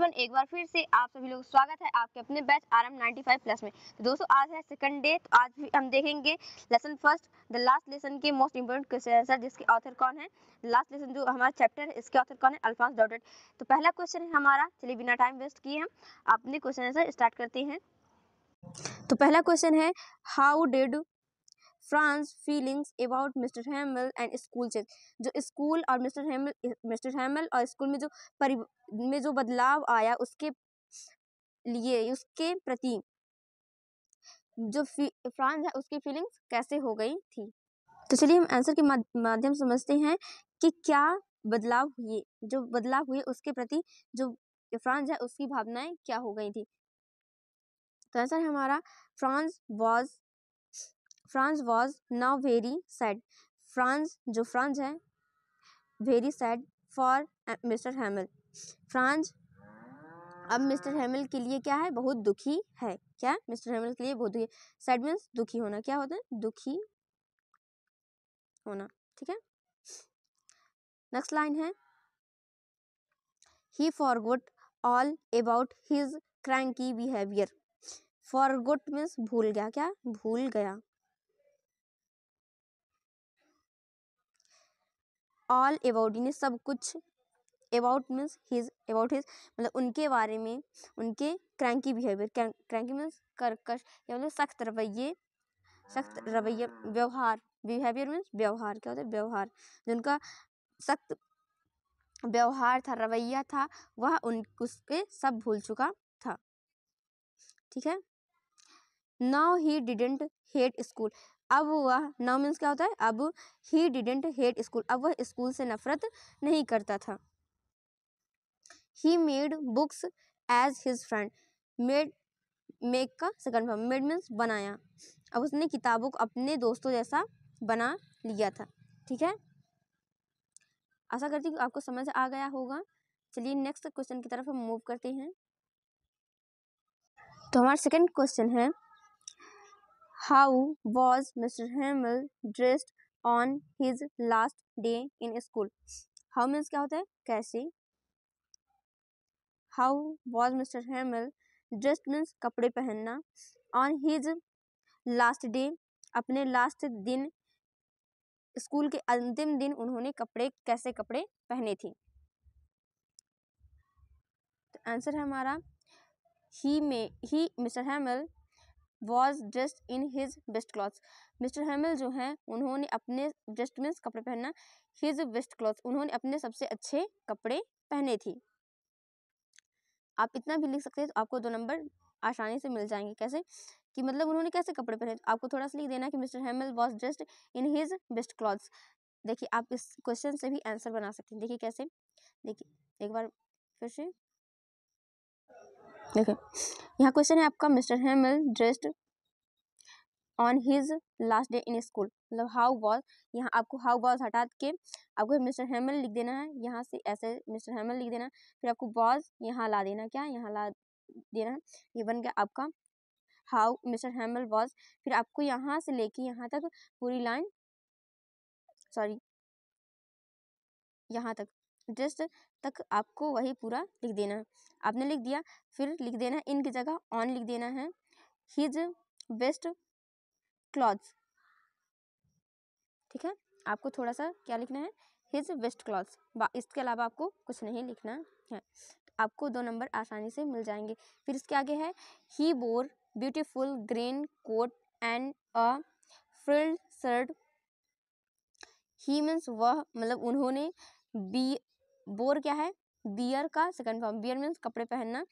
Everyone एक बार फिर से आप सभी लोग स्वागत है आपके अपने बैच आरएम 95 प्लस में तो दोस्तों आज है सेकंड डे तो आज भी हम देखेंगे lesson first the last lesson के मोस्ट इंपोर्टेंट क्वेश्चन आंसर जिसके ऑथर कौन है लास्ट लेसन जो हमारा चैप्टर है इसके ऑथर कौन है अल्फांस डॉटेड तो पहला क्वेश्चन है हमारा चलिए बिना टाइम वेस्ट किए हम अपने क्वेश्चन आंसर स्टार्ट करते हैं तो पहला क्वेश्चन है how did Franz feelings about mister Hamel and school change जो स्कूल और मिस्टर हेमल मिस्टर हेमल और स्कूल में जो परि में जो बदलाव आया उसके लिए उसके प्रति जो फ्रांस है उसकी फीलिंग्स कैसे हो गई थी तो चलिए हम आंसर के माध्यम समझते हैं कि क्या बदलाव हुए जो बदलाव हुए उसके प्रति जो फ्रांस है उसकी भावनाएं क्या हो गई थी तो आंसर हमारा Franz was Franz was now very sad Franz जो फ्रांस है very sad for mister Hamel Franz अब मिस्टर हेमल के लिए क्या है बहुत दुखी है क्या मिस्टर हेमल के लिए बहुत दुखी सैड मीन्स दुखी होना क्या होता है दुखी होना ठीक है नेक्स्ट लाइन है he forgot all about his cranky behaviour forgot means भूल गया क्या भूल गया ऑल अबाउट यानी सब कुछ about means his about his मतलब उनके बारे में उनके क्रैंकी बिहेवियर क्रैंकी मीन्स कर्कश या मतलब सख्त रवैये सख्त रवैये व्यवहार बिहेवियर मीन्स व्यवहार क्या होता है व्यवहार जो उनका सख्त व्यवहार था रवैया था वह उन उस पर सब भूल चुका था ठीक है now he didn't hate school अब वह नाउ मीन्स क्या होता है अब ही डिडेंट हेट स्कूल अब वह स्कूल से नफरत नहीं करता था he made books as his friend made make का सेकंड फॉर्म मेड मीन्स बनाया अब उसने किताबों को अपने दोस्तों जैसा बना लिया था ठीक है आशा करती हूँ आपको समझ आ गया होगा चलिए नेक्स्ट क्वेश्चन की तरफ हम मूव करते हैं तो हमारा सेकंड क्वेश्चन है how was Mr Hamel dressed on his last day in school how means क्या होता है कैसे how was Mr Hamel dressed means कपड़े पहनना ऑन हिज लास्ट डे अपने लास्ट दिन स्कूल के अंतिम दिन उन्होंने कपड़े कैसे कपड़े पहने थे तो आंसर है हमारा he may he Mr Hamel was dressed in his best clothes Mr Hamel जो हैं उन्होंने अपने ड्रेस्ड मीन्स कपड़े पहनना हिज बेस्ट क्लॉथ्स उन्होंने अपने सबसे अच्छे कपड़े पहने थे आप इतना भी लिख सकते हैं तो आपको दो नंबर आसानी से मिल जाएंगे कैसे कि मतलब उन्होंने कैसे कपड़े पहने तो आपको थोड़ा सा लिख देना कि Mr Hamel was dressed in his best clothes देखिए आप इस क्वेश्चन से भी आंसर बना सकते हैं देखिए कैसे देखिए एक बार फिर से देखिए यहाँ क्वेश्चन है आपका Mr Hamel dressed on his last day in school मतलब हाउ वॉज यहाँ आपको हाउ वॉज हटा के आपको मिस्टर हेमिल लिख देना है यहाँ से ऐसे मिस्टर हेमिल लिख देना फिर आपको वॉज यहाँ ला देना क्या यहाँ ला देना है ये बन गया आपका हाउ मिस्टर हेमल वॉज फिर आपको यहाँ से लेके यहाँ तक पूरी लाइन सॉरी यहाँ तक जस्ट तक आपको वही पूरा लिख देना है आपने लिख दिया फिर लिख देना इन की जगह ऑन लिख देना है हिज बेस्ट क्लॉथ्स ठीक है आपको थोड़ा सा क्या लिखना है हिज बेस्ट क्लॉथ्स इसके अलावा आपको कुछ नहीं लिखना है आपको दो नंबर आसानी से मिल जाएंगे फिर इसके आगे है he bore beautiful green coat and a frilled shirt he means वह मतलब उन्होंने बी बोर क्या है बियर का सेकंड फॉर्म बियर मीन्स कपड़े पहनना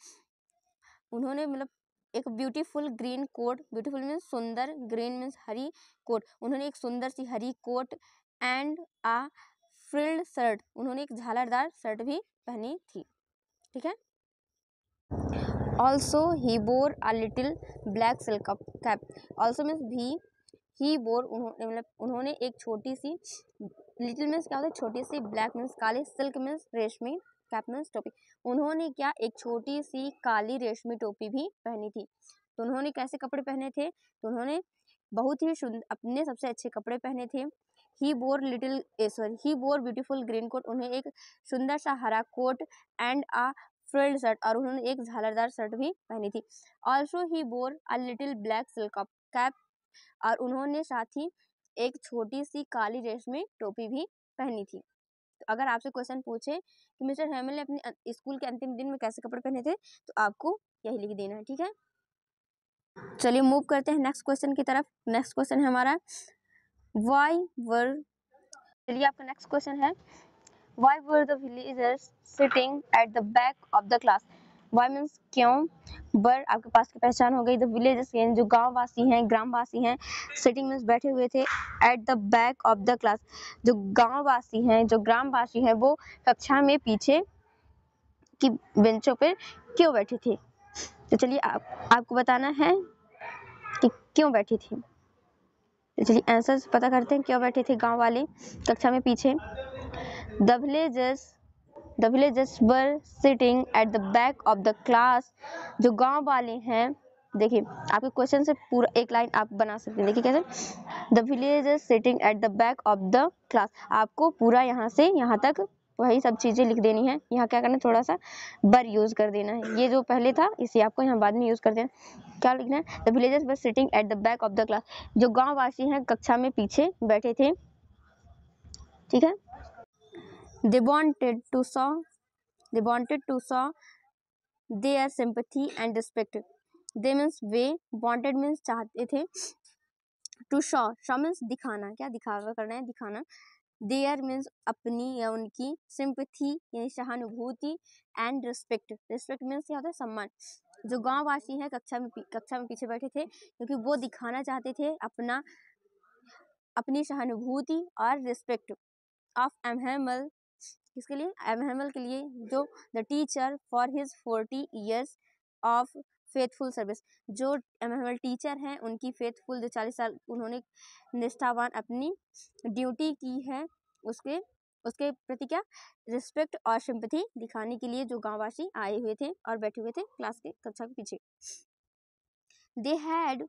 उन्होंने मतलब एक beautiful green coat beautiful means सुंदर ग्रीन मीन्स हरी कोट उन्होंने एक सुंदर सी हरी coat and a frilled shirt उन्होंने एक झालरदार शर्ट भी पहनी थी ठीक है also he bore a little black silk cap also means भी ही बोर उन्होंने मतलब उन्होंने एक छोटी सी लिटिल मीन्स क्या होता है छोटी सी ब्लैक मीन्स काली सिल्क मीन्स रेशमी कैप मीन्स टोपी उन्होंने क्या एक छोटी सी काली रेशमी टोपी भी पहनी थी तो उन्होंने कैसे कपड़े पहने थे तो उन्होंने बहुत ही सुंदर अपने सबसे अच्छे कपड़े पहने थे he bore little sorry he bore beautiful green coat उन्हें एक सुंदर सा हरा coat and a frilled shirt और उन्होंने एक झालरदार शर्ट भी पहनी थी also he bore a little black silk cap और उन्होंने साथ ही एक छोटी सी काली ड्रेस में टोपी भी पहनी थी तो अगर आपसे क्वेश्चन पूछे कि मिस्टर हेमल ने अपने स्कूल के अंतिम दिन में कैसे कपड़े पहने थे तो आपको यही लिख देना है ठीक है चलिए मूव करते हैं नेक्स्ट क्वेश्चन की तरफ नेक्स्ट क्वेश्चन है हमारा वाई वर चलिए आपका नेक्स्ट क्वेश्चन है why were the sitting at the back of the class why means क्यों बर आपके पास की पहचान हो गई द विलेज जो गाँव वासी हैं ग्राम वासी हैं सिटिंग में बैठे हुए थे at the back of the class जो गाँव वासी हैं जो ग्राम वासी हैं वो कक्षा में पीछे की बेंचों पर क्यों बैठे थे तो चलिए आप आपको बताना है कि क्यों बैठी थी तो चलिए आंसर पता करते हैं क्यों बैठे थे गांव वाले कक्षा में पीछे the villagers the villagers were sitting at the back of the class जो गांव वाले हैं देखिए आपके क्वेश्चन से पूरा एक लाइन आप बना सकते हैं देखिए कैसे the villagers sitting at the back of the class आपको पूरा यहाँ से यहाँ तक वही सब चीज़ें लिख देनी है यहाँ क्या करना थोड़ा सा बर यूज़ कर देना है ये जो पहले था इसे आपको यहाँ बाद में यूज़ कर देना क्या लिखना है the villagers were sitting at the back of the class जो गाँव वासी हैं कक्षा में पीछे बैठे थे ठीक है They wanted to show they wanted to show their sympathy and respect. They means way wanted means चाहते थे टू शो शो मीन्स दिखाना क्या दिखावा करना है दिखाना देयर मीन्स अपनी या उनकी सिंपथी यानी सहानुभूति एंड रिस्पेक्ट रिस्पेक्ट मीन्स क्या होता है सम्मान जो गाँव वासी हैं कक्षा में कक्षा में पीछे बैठे थे क्योंकि वो दिखाना चाहते थे अपना अपनी सहानुभूति और रिस्पेक्ट ऑफ एमहेमल किसके लिए अब्राहमल के लिए जो the teacher for his forty years of faithful service जो अब्राहमल टीचर हैं उनकी फेथफुल जो चालीस साल उन्होंने निष्ठावान अपनी ड्यूटी की है उसके उसके प्रति क्या रिस्पेक्ट और सिंपथी दिखाने के लिए जो गांववासी आए हुए थे और बैठे हुए थे क्लास के कक्षा के पीछे they had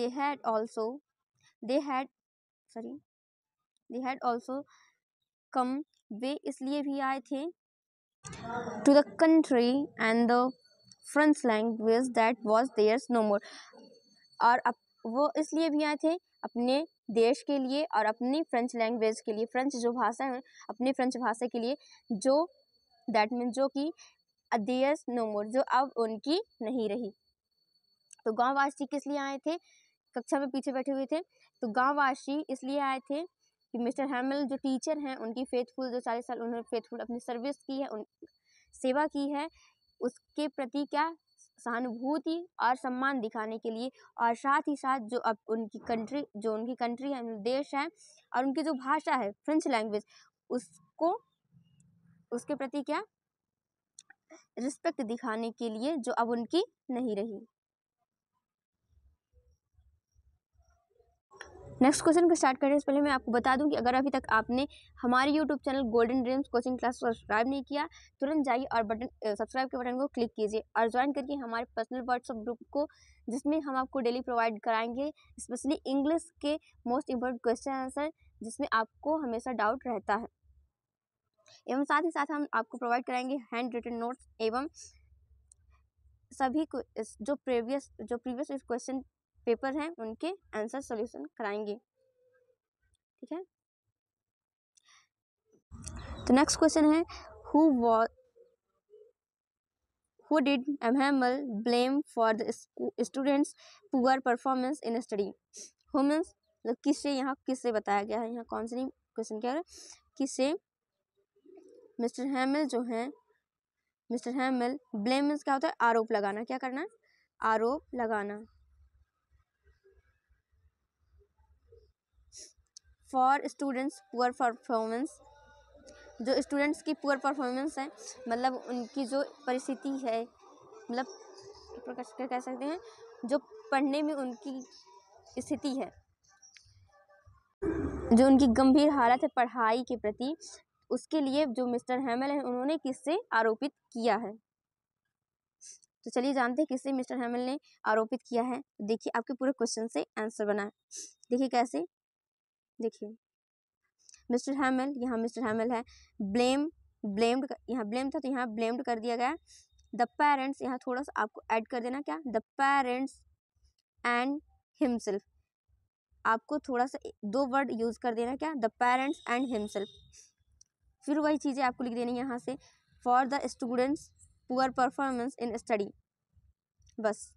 they had also they had sorry they had also come वे इसलिए भी आए थे to the country and the French language that was theirs no more और अप, वो इसलिए भी आए थे अपने देश के लिए और अपनी फ्रेंच लैंग्वेज के लिए फ्रेंच जो भाषा है अपनी फ्रेंच भाषा के लिए जो दैट मीन जो कि देयर्स नो मोर जो अब उनकी नहीं रही तो वासी किस लिए आए थे कक्षा में पीछे बैठे हुए थे तो वासी इसलिए आए थे कि मिस्टर हैमल जो टीचर हैं उनकी फेथफुल जो चालीस साल उन्होंने फेथफुल अपनी सर्विस की है उन सेवा की है उसके प्रति क्या सहानुभूति और सम्मान दिखाने के लिए और साथ ही साथ जो अब उनकी कंट्री जो उनकी कंट्री है देश है और उनकी जो भाषा है फ्रेंच लैंग्वेज उसको उसके प्रति क्या रिस्पेक्ट दिखाने के लिए जो अब उनकी नहीं रही नेक्स्ट क्वेश्चन को स्टार्ट करने से पहले मैं आपको बता दूं कि अगर अभी तक आपने हमारे YouTube channel Golden Dreams coaching class subscribe नहीं किया तुरंत जाइए और बटन सब्सक्राइब के बटन को क्लिक कीजिए और ज्वाइन करके हमारे पर्सनल व्हाट्सअप ग्रुप को जिसमें हम आपको डेली प्रोवाइड कराएंगे स्पेशली इंग्लिश के मोस्ट इम्पोर्टेंट क्वेश्चन आंसर जिसमें आपको हमेशा डाउट रहता है एवं साथ ही साथ हम आपको प्रोवाइड कराएंगे हैंड रिटन नोट्स एवं सभी जो प्रीवियस जो प्रीवियस क्वेश्चन पेपर हैं उनके आंसर सोल्यूशन कराएंगे ठीक है तो नेक्स्ट क्वेश्चन है who who did M Hamel blame for the students poor performance in study who means मतलब किससे यहाँ किससे बताया गया है यहाँ कौन सी क्वेश्चन क्या है किसे मिस्टर हैमल जो हैं मिस्टर हैमल ब्लेम मीन्स क्या होता है आरोप लगाना क्या करना आरोप लगाना फॉर स्टूडेंट्स पुअर परफॉर्मेंस जो स्टूडेंट्स की पुअर परफॉर्मेंस है मतलब उनकी जो परिस्थिति है मतलब क्या कह सकते हैं जो पढ़ने में उनकी स्थिति है जो उनकी गंभीर हालत है पढ़ाई के प्रति उसके लिए जो मिस्टर हेमल है उन्होंने किससे आरोपित किया है तो चलिए जानते हैं किससे मिस्टर हेमल ने आरोपित किया है देखिए आपके पूरे क्वेश्चन से आंसर बना है देखिए कैसे देखिए मिस्टर हैमल यहाँ मिस्टर हैमल है ब्लेम ब्लेम्ड यहाँ ब्लेम था तो यहाँ ब्लेम्ड कर दिया गया द पेरेंट्स यहाँ थोड़ा सा आपको ऐड कर देना क्या द पेरेंट्स एंड हिमसेल्फ आपको थोड़ा सा दो वर्ड यूज़ कर देना क्या द पेरेंट्स एंड हिमसेल्फ फिर वही चीज़ें आपको लिख देनी यहाँ से for the students poor performance in study बस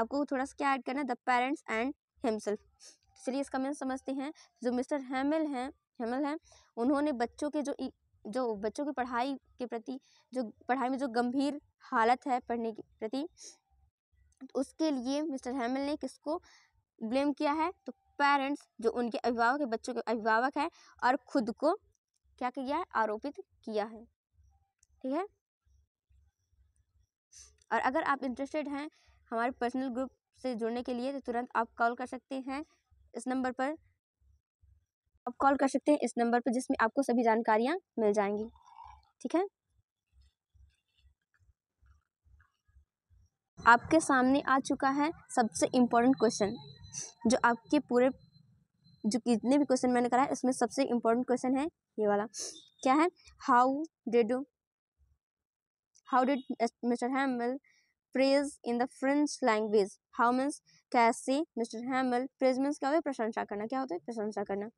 आपको थोड़ा सा क्या ऐड करना है the parents and himself serious comment समझते हैं जो मिस्टर हैमिल हैं हैमिल हैं उन्होंने बच्चों के जो जो बच्चों की पढ़ाई के प्रति जो पढ़ाई में जो गंभीर हालत है पढ़ने के प्रति तो उसके लिए मिस्टर हेमल ने किसको ब्लेम किया है तो पेरेंट्स जो उनके अभिभावक है बच्चों के अभिभावक है और खुद को क्या किया है आरोपित किया है ठीक है और अगर आप इंटरेस्टेड हैं हमारे पर्सनल ग्रुप से जुड़ने के लिए तो तुरंत आप कॉल कर सकते हैं इस नंबर पर आप कॉल कर सकते हैं इस नंबर पर जिसमें आपको सभी जानकारियाँ मिल जाएंगी ठीक है आपके सामने आ चुका है सबसे इम्पोर्टेंट क्वेश्चन जो आपके पूरे जो कितने भी क्वेश्चन मैंने करा है इसमें सबसे इम्पोर्टेंट क्वेश्चन है ये वाला क्या है how did how did Mr Hamel praise in the French language. How means कैसे Mr. Hamill praise means क्या होता है प्रशंसा करना क्या होता है प्रशंसा करना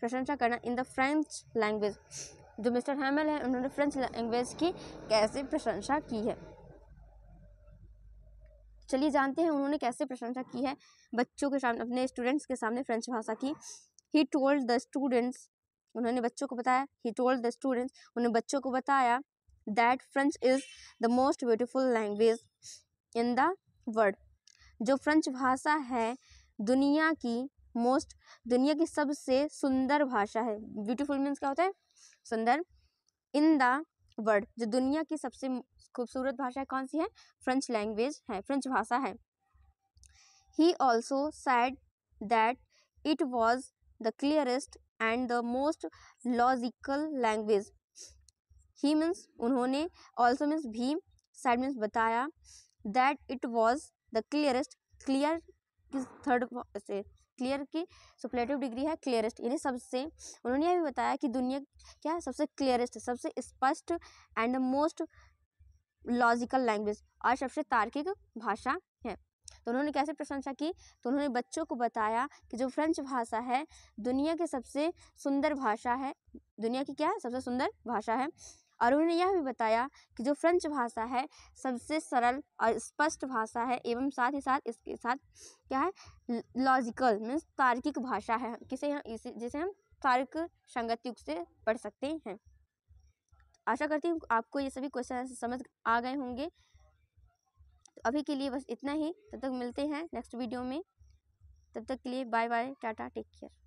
प्रशंसा करना इन द फ्रेंच लैंग्वेज जो मिस्टर हैमल है उन्होंने फ्रेंच लैंग्वेज की कैसे प्रशंसा की है चलिए जानते हैं उन्होंने कैसे प्रशंसा की है बच्चों के सामने अपने स्टूडेंट्स के सामने फ्रेंच भाषा की ही टोल्ड द स्टूडेंट्स उन्होंने बच्चों को बताया ही टोल्ड द स्टूडेंट्स उन्होंने बच्चों को बताया that French is the most beautiful language in the world जो फ्रेंच भाषा है दुनिया की मोस्ट दुनिया की सबसे सुंदर भाषा है ब्यूटीफुल मीन्स क्या होता है सुंदर इन द वर्ल्ड जो दुनिया की सबसे खूबसूरत भाषा कौन सी है फ्रेंच लैंग्वेज है फ्रेंच भाषा है he also said that it was the clearest and the most logical language he means उन्होंने ऑल्सो मीन्स भी साइड मीन्स बताया that it was the clearest clear किस थर्ड से क्लियर की सुपलेटिव डिग्री है क्लियरेस्ट यानी सबसे उन्होंने यह भी बताया कि दुनिया क्या है सबसे क्लियरेस्ट सबसे स्पष्ट एंड मोस्ट लॉजिकल लैंग्वेज और सबसे तार्किक भाषा है तो उन्होंने कैसे प्रशंसा की तो उन्होंने बच्चों को बताया कि जो फ्रेंच भाषा है दुनिया की सबसे सुंदर भाषा है दुनिया की क्या है सबसे सुंदर भाषा है और उन्होंने यह भी बताया कि जो फ्रेंच भाषा है सबसे सरल और स्पष्ट भाषा है एवं साथ ही साथ इसके साथ क्या है लॉजिकल मीन्स तार्किक भाषा है किसे हम इसे जिसे हम तार्क संगत से पढ़ सकते हैं आशा करती हूँ आपको ये सभी क्वेश्चन समझ आ गए होंगे तो अभी के लिए बस इतना ही तब तक मिलते हैं नेक्स्ट वीडियो में तब तक के लिए बाय बाय टाटा टेक केयर